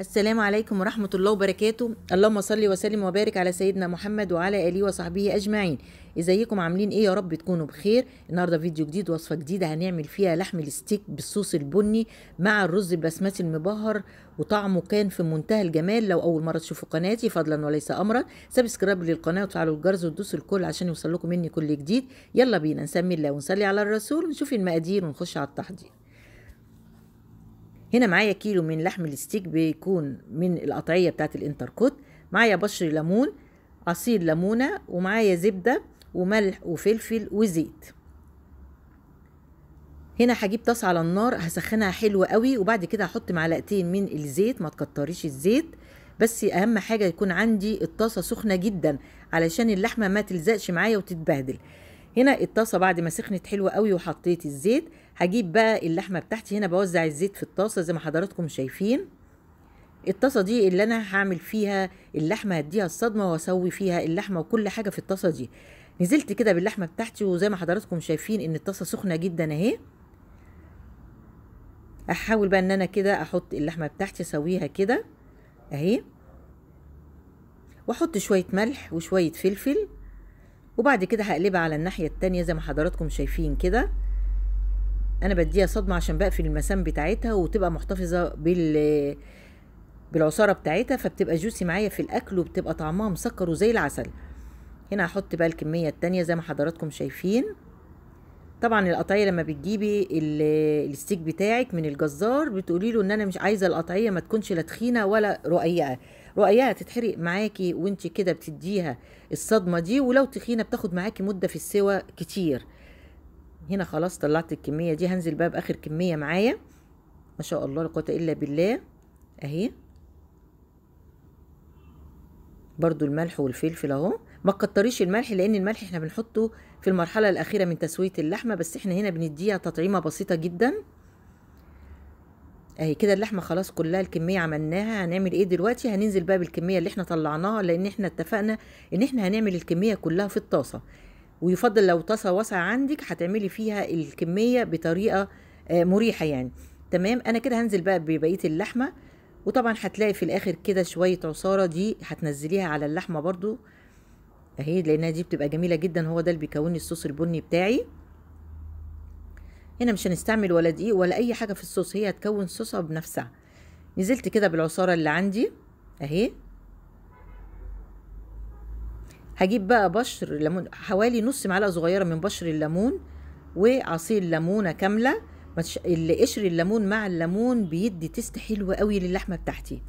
السلام عليكم ورحمة الله وبركاته اللهم صل وسلم وبارك على سيدنا محمد وعلى آله وصحبه أجمعين ازيكم عاملين ايه يا رب تكونوا بخير النهارده فيديو جديد وصفه جديده هنعمل فيها لحم الستيك بالصوص البني مع الرز البسمتي المبهر وطعمه كان في منتهى الجمال لو اول مره تشوفوا قناتي فضلا وليس امرا سبسكرايب للقناه وتفعلوا الجرس وتدوسوا الكل عشان يوصل لكم مني كل جديد يلا بينا نسمي الله ونصلي على الرسول ونشوف المقادير ونخش على التحضير هنا معايا كيلو من لحم الستيك بيكون من القطعيه بتاعه الانتركوت معايا بشر ليمون عصير ليمونه ومعايا زبده وملح وفلفل وزيت هنا هجيب طاسه على النار هسخنها حلو قوي وبعد كده هحط معلقتين من الزيت ما تكتريش الزيت بس اهم حاجه يكون عندي الطاسه سخنه جدا علشان اللحمه ما تلزقش معايا وتتبهدل هنا الطاسه بعد ما سخنت حلوه قوي وحطيت الزيت هجيب بقى اللحمه بتاعتي هنا بوزع الزيت في الطاسه زي ما حضراتكم شايفين الطاسه دي اللي انا هعمل فيها اللحمه هديها الصدمه واسوي فيها اللحمه وكل حاجه في الطاسه دي نزلت كده باللحمه بتاعتي وزي ما حضراتكم شايفين ان الطاسه سخنه جدا اهي احاول بقى ان انا كده احط اللحمه بتاعتي اسويها كده اهي واحط شويه ملح وشويه فلفل وبعد كده هقلبها على الناحية التانية زي ما حضراتكم شايفين كده انا بديها صدمة عشان بقفل المسام بتاعتها وتبقى محتفظة بال بالعصارة بتاعتها فبتبقى جوسي معايا في الاكل وبتبقى طعمها مسكر وزي العسل هنا هحط بقى الكمية التانية زي ما حضراتكم شايفين طبعا القطعية لما بتجيبي الستيك بتاعك من الجزار بتقولي له ان انا مش عايزة القطعية ما تكونش لا تخينة ولا رقيقة رؤياها تتحرق معاكي وانت كده بتديها الصدمه دي ولو تخينه بتاخد معاكي مده في السوى كتير هنا خلاص طلعت الكميه دي هنزل بقى باخر كميه معايا ما شاء الله لا قوه الا بالله اهي برضو الملح والفلفل اهو ما تكتريش الملح لان الملح احنا بنحطه في المرحله الاخيره من تسويه اللحمه بس احنا هنا بنديها تطعيمه بسيطه جدا اهي كده اللحمه خلاص كلها الكميه عملناها هنعمل ايه دلوقتي هننزل بقى بالكميه اللي احنا طلعناها لان احنا اتفقنا ان احنا هنعمل الكميه كلها في الطاسه ويفضل لو طاسه واسعه عندك هتعملي فيها الكميه بطريقه آه، مريحه يعني تمام انا كده هنزل بقى ببقيه اللحمه وطبعا هتلاقي في الاخر كده شويه عصاره دي هتنزليها على اللحمه برضو اهي لانها دي بتبقى جميله جدا هو ده اللي بيكون الصوص البني بتاعي هنا مش هنستعمل ولا دقيق ولا اي حاجه في الصوص هي هتكون صوصها بنفسها نزلت كده بالعصاره اللي عندي اهي هجيب بقى بشر ليمون حوالي نص معلقه صغيره من بشر الليمون وعصير ليمونه كامله قشر الليمون مع الليمون بيدي تيست حلو قوي للحمه بتاعتي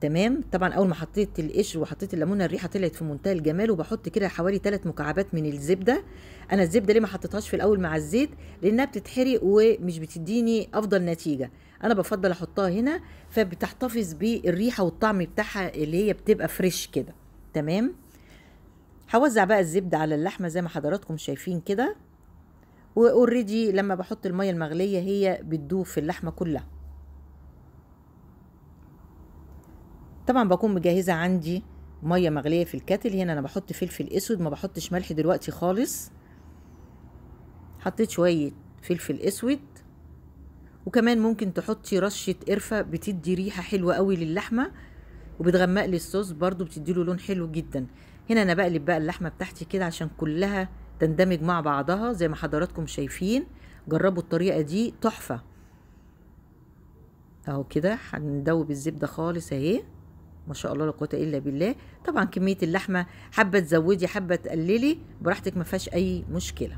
تمام طبعا اول ما حطيت القشر وحطيت الليمونه الريحه طلعت في منتهى الجمال وبحط كده حوالي ثلاث مكعبات من الزبده انا الزبده ليه ما حطيتهاش في الاول مع الزيت لانها بتتحرق ومش بتديني افضل نتيجه انا بفضل احطها هنا فبتحتفظ بالريحه والطعم بتاعها اللي هي بتبقى فريش كده تمام هوزع بقى الزبده على اللحمه زي ما حضراتكم شايفين كده واوريدي لما بحط الميه المغليه هي بتدوب في اللحمه كلها طبعا بكون مجهزه عندي ميه مغليه في الكاتل هنا انا بحط فلفل اسود ما بحطش ملح دلوقتي خالص حطيت شويه فلفل اسود وكمان ممكن تحطي رشه قرفه بتدي ريحه حلوه قوي للحمه وبتغمق لي الصوص برده بتدي له لون حلو جدا هنا انا بقلب بقى اللحمه بتاعتي كده عشان كلها تندمج مع بعضها زي ما حضراتكم شايفين جربوا الطريقه دي تحفه اهو كده هندوب الزبده خالص اهي ما شاء الله لا قوه الا بالله طبعا كميه اللحمه حابه تزودي حابه تقللي براحتك ما فيهاش اي مشكله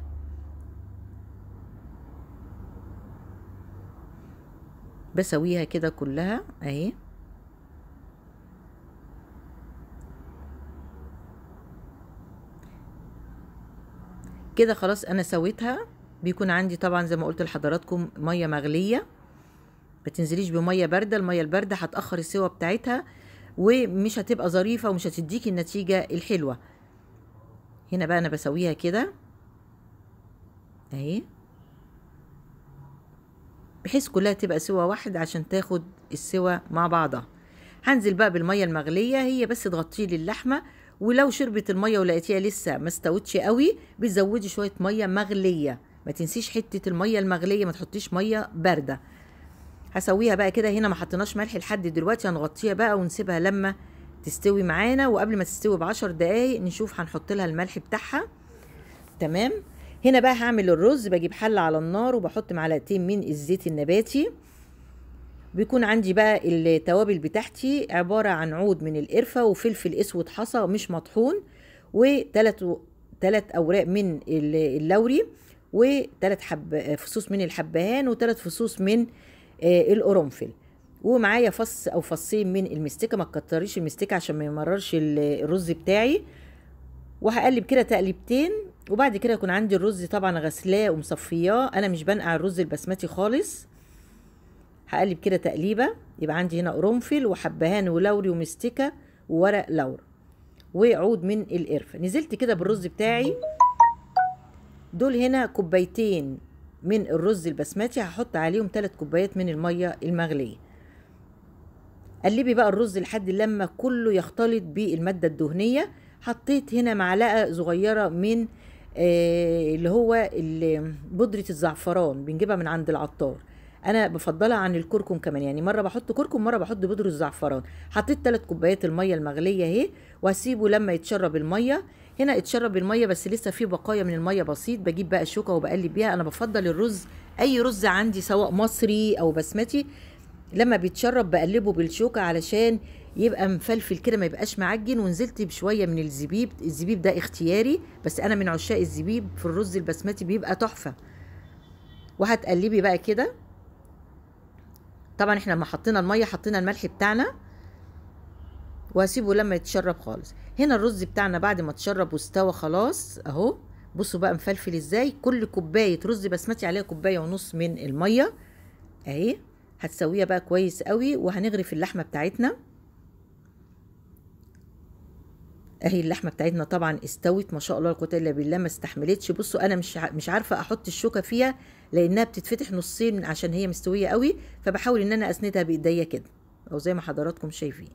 بسويها كده كلها اهي كده خلاص انا سويتها بيكون عندي طبعا زي ما قلت لحضراتكم ميه مغليه ما تنزليش بميه بارده الميه البارده هتاخر السوا بتاعتها ومش هتبقى ظريفه ومش هتديكي النتيجه الحلوه هنا بقى انا بسويها كده اهي بحيث كلها تبقى سوا واحد عشان تاخد السوا مع بعضها هنزل بقى بالميه المغليه هي بس لي اللحمه ولو شربت الميه ولقيتيها لسه ما استوتش قوي بتزودي شويه ميه مغليه ما تنسيش حته الميه المغليه ما تحطيش ميه بارده هسويها بقى كده هنا ما حطيناش ملح لحد دلوقتي هنغطيها بقى ونسيبها لما تستوي معانا وقبل ما تستوي بعشر دقايق نشوف هنحط لها الملح بتاعها تمام هنا بقى هعمل الرز بجيب حلة على النار وبحط معلقتين من الزيت النباتي بيكون عندي بقى التوابل بتاعتي عبارة عن عود من القرفة وفلفل اسود حصى مش مطحون وثلاث تلات اوراق من اللوري وثلاث حب فصوص من الحبهان وثلاث فصوص من آه، القرنفل ومعايا فص او فصين من المستكه ما تكتريش المستكه عشان ما يمررش الرز بتاعي وهقلب كده تقليبتين وبعد كده يكون عندي الرز طبعا غسلاه ومصفياه انا مش بنقع الرز البسمتي خالص هقلب كده تقليبه يبقى عندي هنا قرنفل وحبهان ولوري ومستكه وورق لورا وعود من القرفه نزلت كده بالرز بتاعي دول هنا كوبايتين من الرز البسمتي هحط عليهم 3 كوبايات من الميه المغليه قلبي بقى الرز لحد لما كله يختلط بالماده الدهنيه حطيت هنا معلقه صغيره من آه، اللي هو بودره الزعفران بنجيبها من عند العطار انا بفضلها عن الكركم كمان يعني مره بحط كركم مره بحط بودره الزعفران حطيت 3 كوبايات الميه المغليه اهي واسيبه لما يتشرب الميه هنا اتشرب الميه بس لسه في بقايا من الميه بسيط بجيب بقى الشوكه وبقلب بيها انا بفضل الرز اي رز عندي سواء مصري او بسمتي لما بيتشرب بقلبه بالشوكه علشان يبقى مفلفل كده ما يبقاش معجن ونزلت بشويه من الزبيب الزبيب ده اختياري بس انا من عشاق الزبيب في الرز البسمتي بيبقى تحفه وهتقلبي بقى كده طبعا احنا لما حطينا الميه حطينا الملح بتاعنا واسيبه لما يتشرب خالص هنا الرز بتاعنا بعد ما اتشرب واستوى خلاص اهو بصوا بقى مفلفل ازاي كل كوبايه رز بسمتي عليها كوبايه ونص من الميه اهي هتسويها بقى كويس قوي وهنغرف اللحمه بتاعتنا اهي اللحمه بتاعتنا طبعا استوت ما شاء الله قوه الا بالله ما استحملتش بصوا انا مش مش عارفه احط الشوكه فيها لانها بتتفتح نصين عشان هي مستويه قوي فبحاول ان انا اسندها بايديا كده او زي ما حضراتكم شايفين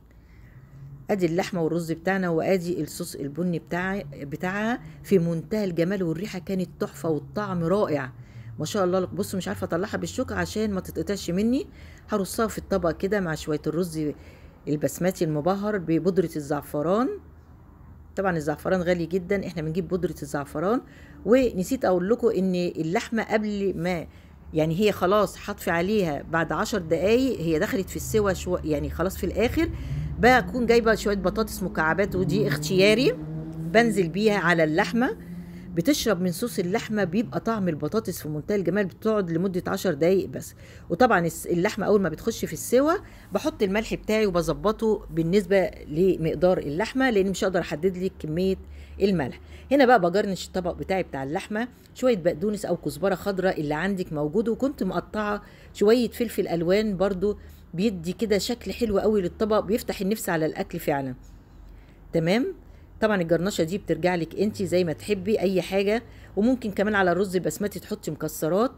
ادي اللحمه والرز بتاعنا وادي الصوص البني بتاع بتاعها في منتهى الجمال والريحه كانت تحفه والطعم رائع ما شاء الله بص مش عارفه اطلعها بالشوكه عشان ما تتقطعش مني هرصها في الطبق كده مع شويه الرز البسماتي المبهر ببودره الزعفران طبعا الزعفران غالي جدا احنا بنجيب بودره الزعفران ونسيت اقول لكم ان اللحمه قبل ما يعني هي خلاص حطفي عليها بعد عشر دقايق هي دخلت في السوى شو يعني خلاص في الاخر بكون جايبه شويه بطاطس مكعبات ودي اختياري بنزل بيها على اللحمه بتشرب من صوص اللحمه بيبقى طعم البطاطس في منتهى الجمال بتقعد لمده 10 دقائق بس وطبعا اللحمه اول ما بتخش في السوا بحط الملح بتاعي وبظبطه بالنسبه لمقدار اللحمه لان مش هقدر احدد لي كميه الملح هنا بقى بجرنش الطبق بتاعي بتاع اللحمه شويه بقدونس او كزبره خضراء اللي عندك موجود وكنت مقطعه شويه فلفل الوان برده بيدي كده شكل حلو قوي للطبق بيفتح النفس على الاكل فعلا تمام طبعا الجرنشه دي بترجع لك انت زي ما تحبي اي حاجه وممكن كمان على الرز البسمتي تحطي مكسرات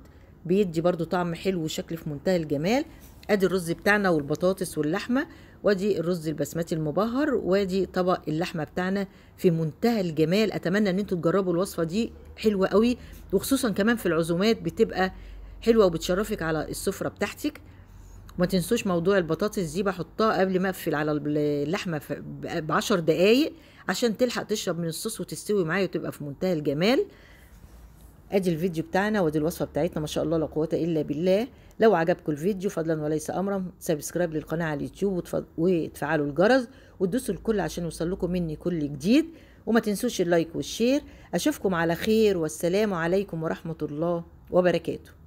بيدي برضو طعم حلو وشكل في منتهى الجمال ادي الرز بتاعنا والبطاطس واللحمه وادي الرز البسمتي المبهر وادي طبق اللحمه بتاعنا في منتهى الجمال اتمنى ان انتوا تجربوا الوصفه دي حلوه قوي وخصوصا كمان في العزومات بتبقى حلوه وبتشرفك على السفره بتاعتك وما تنسوش موضوع البطاطس دي بحطها قبل ما اقفل على اللحمه ب 10 دقائق عشان تلحق تشرب من الصوص وتستوي معايا وتبقى في منتهى الجمال ادي الفيديو بتاعنا وادي الوصفه بتاعتنا ما شاء الله لا قوه الا بالله لو عجبكم الفيديو فضلا وليس امرا سبسكرايب للقناه على اليوتيوب وتفعلوا الجرس وتدوسوا الكل عشان يوصلكم مني كل جديد وما تنسوش اللايك والشير اشوفكم على خير والسلام عليكم ورحمه الله وبركاته